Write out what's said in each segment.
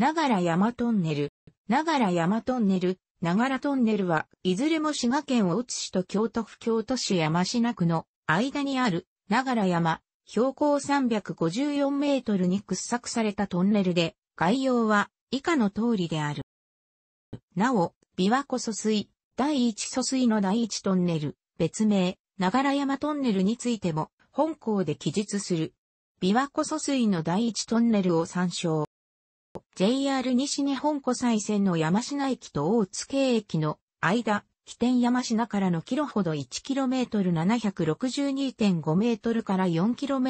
ながら山トンネル、ながら山トンネル、ながらトンネルは、いずれも滋賀県大津市と京都府京都市山科区の間にある、ながら山、標高354メートルに掘削されたトンネルで、概要は以下の通りである。なお、琵琶湖疎水、第一疎水の第一トンネル、別名、ながら山トンネルについても、本校で記述する。琵琶湖疎水の第一トンネルを参照。JR 西日本湖西線の山科駅と大津京駅の間、起点山科からのキロほど 1km762.5 メートルから 4km800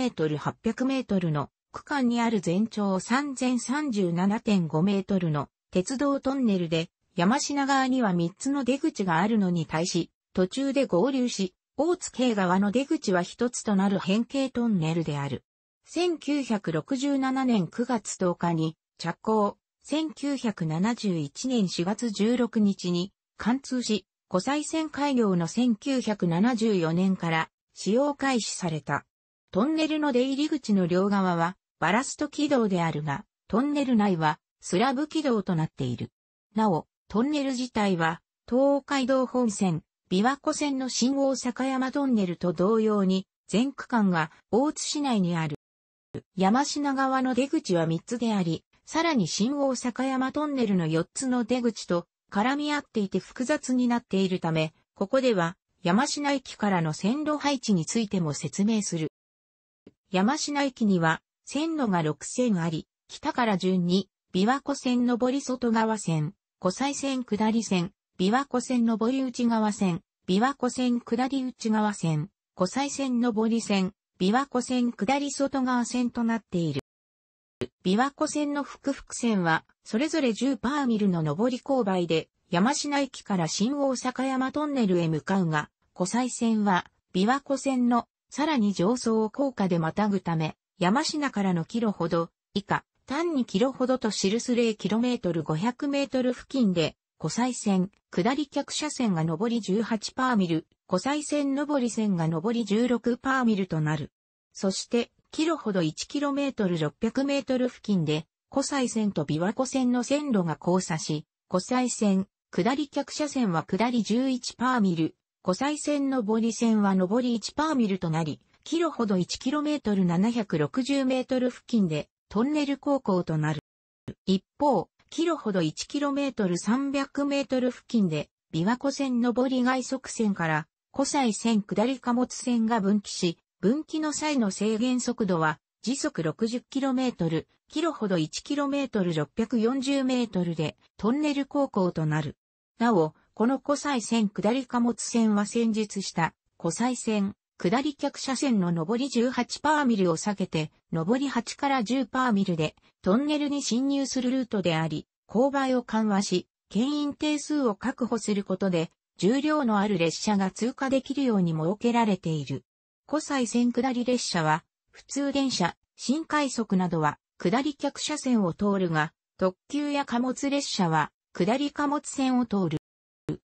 メートルの区間にある全長3037.5メートルの鉄道トンネルで山科側には3つの出口があるのに対し、途中で合流し、大津京側の出口は1つとなる変形トンネルである。1967年9月10日に着工、1971年4月16日に貫通し、湖西線開業の1974年から使用開始された。トンネルの出入り口の両側はバラスト軌道であるが、トンネル内はスラブ軌道となっている。なお、トンネル自体は東海道本線、琵琶湖線の新大阪山トンネルと同様に全区間が大津市内にある。山品側の出口は3つであり、さらに新大阪山トンネルの4つの出口と絡み合っていて複雑になっているため、ここでは山科駅からの線路配置についても説明する。山科駅には線路が6線あり、北から順に、琵琶湖線上り外側線、湖西線下り線、琵琶湖線上り内側線、琵琶湖線下り内側線、湖西線上り線、琵琶湖線下り外側線となっている。琵琶湖線の福々線は、それぞれ10パーミルの上り勾配で、山科駅から新大阪山トンネルへ向かうが、湖西線は、琵琶湖線の、さらに上層を高架でまたぐため、山科からのキロほど、以下、単にキロほどと記す0トル5 0 0ル付近で、湖西線、下り客車線が上り18パーミル、湖西線上り線が上り16パーミルとなる。そして、キロほど 1km600 メートル付近で、湖西線と琵琶湖線の線路が交差し、湖西線、下り客車線は下り11パーミル、湖西線上り線は上り1パーミルとなり、キロほど 1km760 メートル付近で、トンネル航行となる。一方、キロほど 1km300 メートル付近で、琵琶湖線上り外側線から、湖西線下り貨物線が分岐し、分岐の際の制限速度は時速 60km、キロほど 1km640m でトンネル航行となる。なお、この湖西線下り貨物線は先日した湖西線下り客車線の上り18パーミルを避けて上り8から10パーミルでトンネルに進入するルートであり、勾配を緩和し、牽引定数を確保することで重量のある列車が通過できるように設けられている。湖西線下り列車は、普通電車、新快速などは、下り客車線を通るが、特急や貨物列車は、下り貨物線を通る。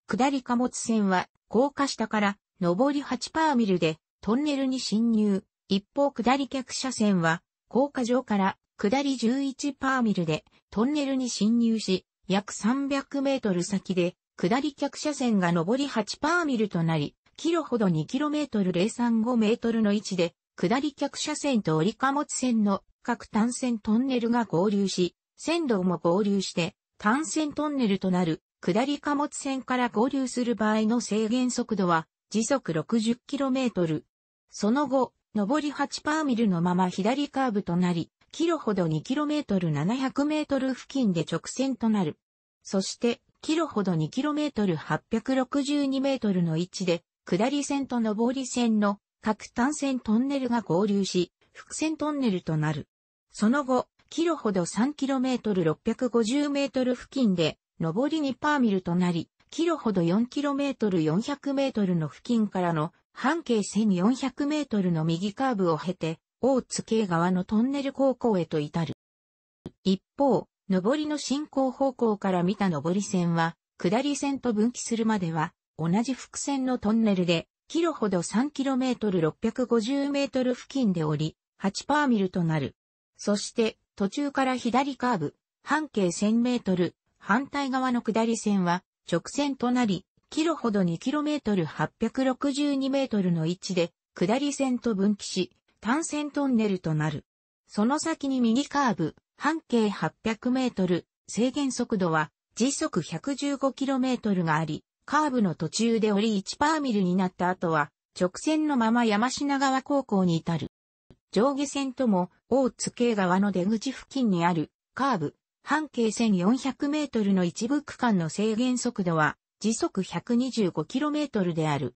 下り貨物線は、高架下から、上り8パーミルで、トンネルに進入。一方下り客車線は、高架上から、下り11パーミルで、トンネルに進入し、約300メートル先で、下り客車線が上り8パーミルとなり、キロほど 2km035 メートルの位置で、下り客車線と折り貨物線の各単線トンネルが合流し、線路も合流して、単線トンネルとなる下り貨物線から合流する場合の制限速度は時速 60km。その後、上り8パーミルのまま左カーブとなり、キロほど 2km700 メートル付近で直線となる。そして、キロほど 2km862 メートルの位置で、下り線と上り線の各単線トンネルが合流し、複線トンネルとなる。その後、キロほど3 k m 6 5 0ル付近で、上り2パーミルとなり、キロほど4 k m 4 0 0ルの付近からの半径1 4 0 0ルの右カーブを経て、大津系側のトンネル高校へと至る。一方、上りの進行方向から見た上り線は、下り線と分岐するまでは、同じ伏線のトンネルで、キロほど3トル6 5 0ル付近で降り、8パーミルとなる。そして、途中から左カーブ、半径1 0 0 0ル、反対側の下り線は直線となり、キロほど2トル8 6 2ルの位置で、下り線と分岐し、単線トンネルとなる。その先に右カーブ、半径800メートル、制限速度は時速1 1 5トルがあり、カーブの途中で折り1パーミルになった後は、直線のまま山品川高校に至る。上下線とも、大津系側の出口付近にある、カーブ、半径1400メートルの一部区間の制限速度は、時速1 2 5トルである。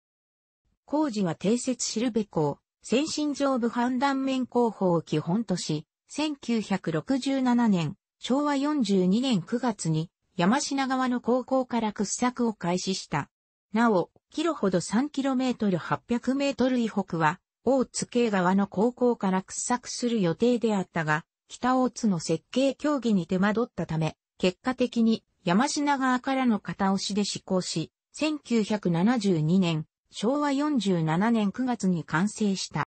工事は定説しるべ港、先進上部判断面工法を基本とし、1967年、昭和42年9月に山品川の高校から掘削を開始した。なお、キロほど 3km 800m 以北は、大津系川の高校から掘削する予定であったが、北大津の設計競技に手間取ったため、結果的に山品川からの片押しで施行し、1972年、昭和47年9月に完成した。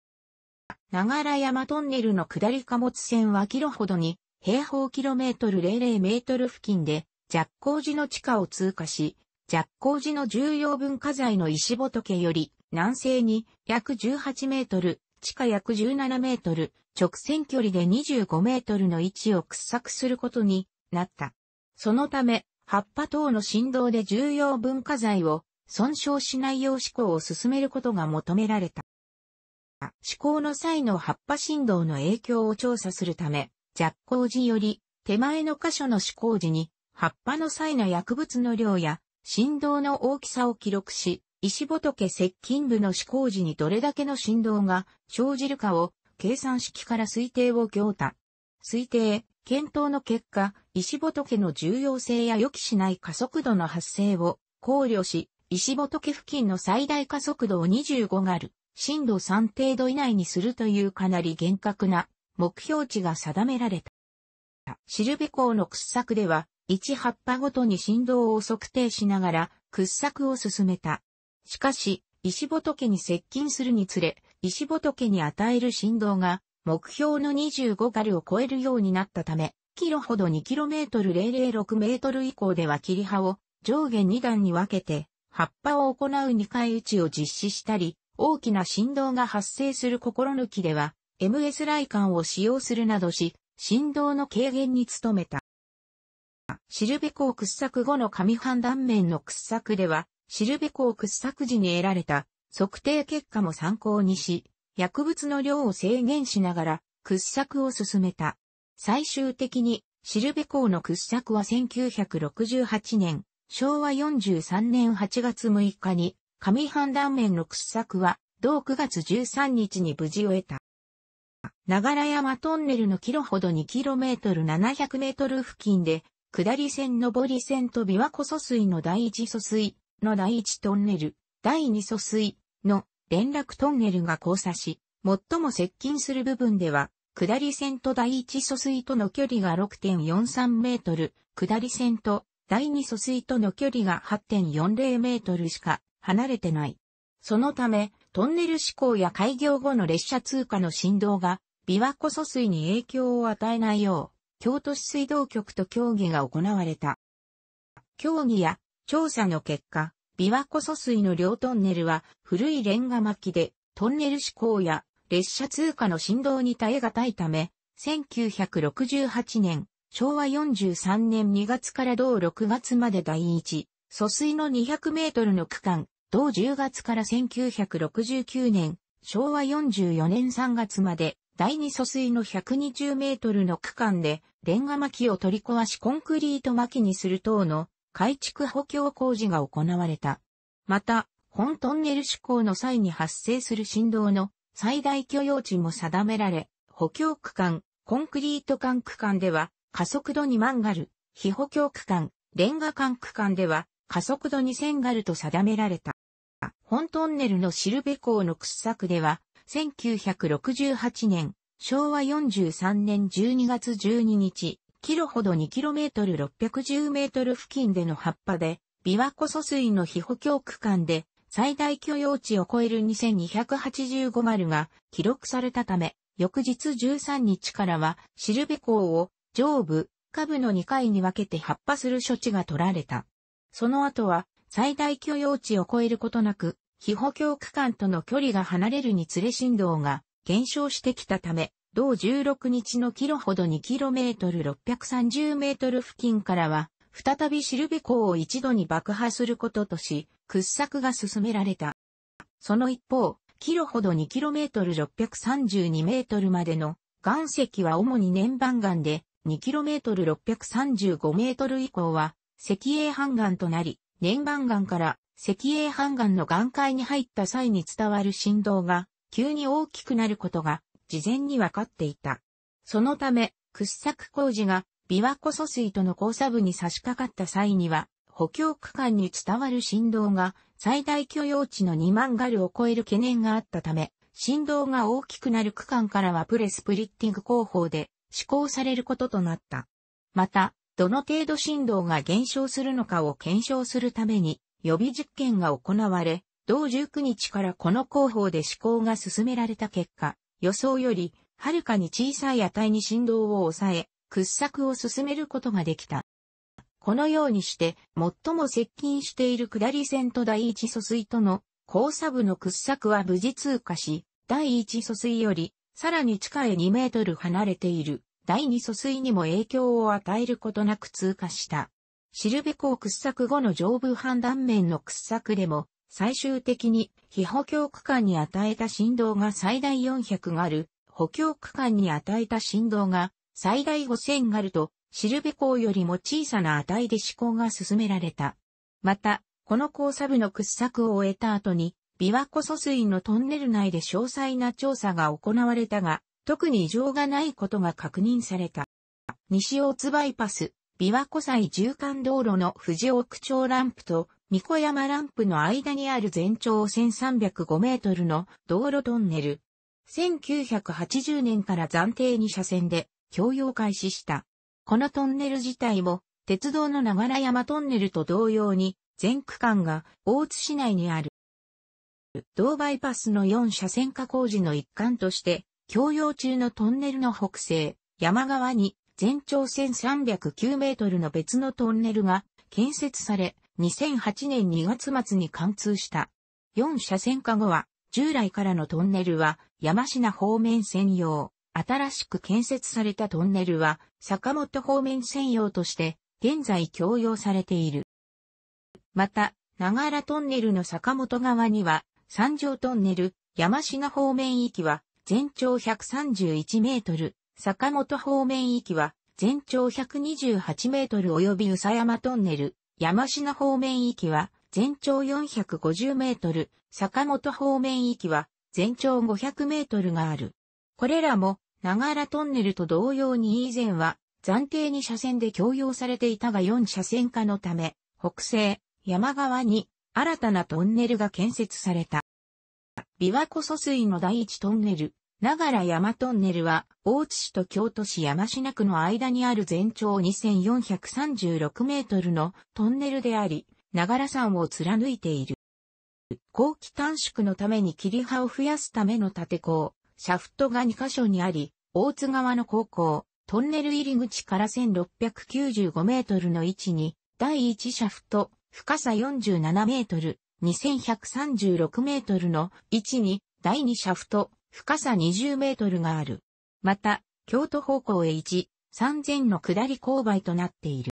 長良山トンネルの下り貨物線はキロほどに、平方キロメートル00メートル付近で、若光寺の地下を通過し、若光寺の重要文化財の石仏より南西に約18メートル、地下約17メートル、直線距離で25メートルの位置を掘削することになった。そのため、葉っぱ等の振動で重要文化財を損傷しないよう思考を進めることが求められた。思考の際の葉っぱ振動の影響を調査するため、若光寺より手前の箇所の思考時に葉っぱの際の薬物の量や振動の大きさを記録し、石仏接近部の施工時にどれだけの振動が生じるかを計算式から推定を行た。推定、検討の結果、石仏の重要性や予期しない加速度の発生を考慮し、石仏付近の最大加速度を25ガル、震度3程度以内にするというかなり厳格な目標値が定められた。シルベ港の掘削では、一葉っぱごとに振動を測定しながら掘削を進めた。しかし、石仏に接近するにつれ、石仏に与える振動が目標の25ガルを超えるようになったため、キロほど2トル0 0 6メートル以降では切り葉を上下2段に分けて、葉っぱを行う2回打ちを実施したり、大きな振動が発生する心抜きでは、MS 雷管を使用するなどし、振動の軽減に努めた。シルベ港掘削後の上半断面の掘削では、シルベ港掘削時に得られた測定結果も参考にし、薬物の量を制限しながら掘削を進めた。最終的にシルベ港の掘削は1968年、昭和43年8月6日に、上半断面の掘削は、同9月13日に無事を得た。長良山トンネルのキロほど2トル7 0 0ル付近で、下り線上り線と琵琶湖疎水の第一疎水の第一トンネル、第二疎水の連絡トンネルが交差し、最も接近する部分では、下り線と第一疎水との距離が6.43メートル、下り線と第二疎水との距離が8.40メートルしか離れてない。そのため、トンネル施行や開業後の列車通過の振動が、琵琶湖疎水に影響を与えないよう、京都市水道局と協議が行われた。協議や調査の結果、琵琶湖疎水の両トンネルは古いレンガ巻きでトンネル施工や列車通過の振動に耐え難いため、1968年、昭和43年2月から同6月まで第一、疎水の200メートルの区間、同10月から1969年、昭和44年3月まで第二疎水の120メートルの区間で、レンガ巻きを取り壊しコンクリート巻きにする等の改築補強工事が行われた。また、本トンネル施工の際に発生する振動の最大許容値も定められ、補強区間、コンクリート管区間では加速度2万ガル、非補強区間、レンガ管区間では加速度2000ガルと定められた。本トンネルのシルベ港の掘削では1968年、昭和43年12月12日、キロほど2 k m 6 1 0ル付近での葉っぱで、琵琶湖疎水の肥補強区間で、最大許容値を超える2285丸が記録されたため、翌日13日からは、シルベ港を上部、下部の2回に分けて葉っぱする処置が取られた。その後は、最大許容値を超えることなく、非補強区間との距離が離れるにつれ振動が減少してきたため、同16日のキロほど2トル6 3 0ル付近からは、再びシルベ港を一度に爆破することとし、掘削が進められた。その一方、キロほど2トル6 3 2ルまでの岩石は主に年番岩で2トル6 3 5ル以降は石英半岩となり、年番岩から石英半岩の岩塊に入った際に伝わる振動が急に大きくなることが事前に分かっていた。そのため、掘削工事が琵琶湖疎水との交差部に差し掛かった際には、補強区間に伝わる振動が最大許容値の2万ガルを超える懸念があったため、振動が大きくなる区間からはプレスプリッティング工法で施行されることとなった。また、どの程度振動が減少するのかを検証するために、予備実験が行われ、同19日からこの工法で試行が進められた結果、予想より、はるかに小さい値に振動を抑え、掘削を進めることができた。このようにして、最も接近している下り線と第一疎水との交差部の掘削は無事通過し、第一疎水より、さらに地下へ2メートル離れている第二疎水にも影響を与えることなく通過した。シルベ港掘削後の上部判断面の掘削でも、最終的に非補強区間に与えた振動が最大400ガル、補強区間に与えた振動が最大5000ガルと、シルベ港よりも小さな値で施行が進められた。また、この交差部の掘削を終えた後に、琵琶湖疎水のトンネル内で詳細な調査が行われたが、特に異常がないことが確認された。西大津バイパス、琵琶湖西縦貫道路の富士奥町ランプと三子山ランプの間にある全長1305メートルの道路トンネル。1980年から暫定2車線で供用開始した。このトンネル自体も鉄道の長良山トンネルと同様に全区間が大津市内にある。同バイパスの4車線化工事の一環として、供用中のトンネルの北西、山側に全長1309メートルの別のトンネルが建設され、2008年2月末に貫通した。4車線化後は、従来からのトンネルは山品方面専用、新しく建設されたトンネルは坂本方面専用として現在共用されている。また、長原トンネルの坂本側には三条トンネル、山品方面域は全長131メートル、坂本方面域は、全長128メートル及び宇佐山トンネル、山品方面域は、全長450メートル、坂本方面域は、全長500メートルがある。これらも、長良トンネルと同様に以前は、暫定に車線で共用されていたが4車線化のため、北西、山側に、新たなトンネルが建設された。琵琶湖疎水の第一トンネル、ながら山トンネルは、大津市と京都市山品区の間にある全長2436メートルのトンネルであり、ながら山を貫いている。後期短縮のために切り葉を増やすための縦坑、シャフトが2カ所にあり、大津川の高校、トンネル入り口から1695メートルの位置に、第1シャフト、深さ47メートル、2136メートルの位置に、第2シャフト、深さ20メートルがある。また、京都方向へ1、3000の下り勾配となっている。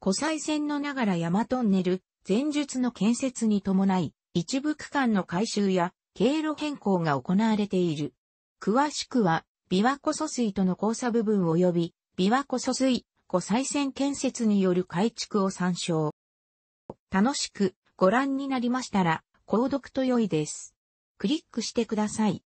湖西線のながら山トンネル、前述の建設に伴い、一部区間の改修や経路変更が行われている。詳しくは、琵琶湖疎水との交差部分及び、琵琶湖疎水、湖西線建設による改築を参照。楽しくご覧になりましたら、購読と良いです。クリックしてください。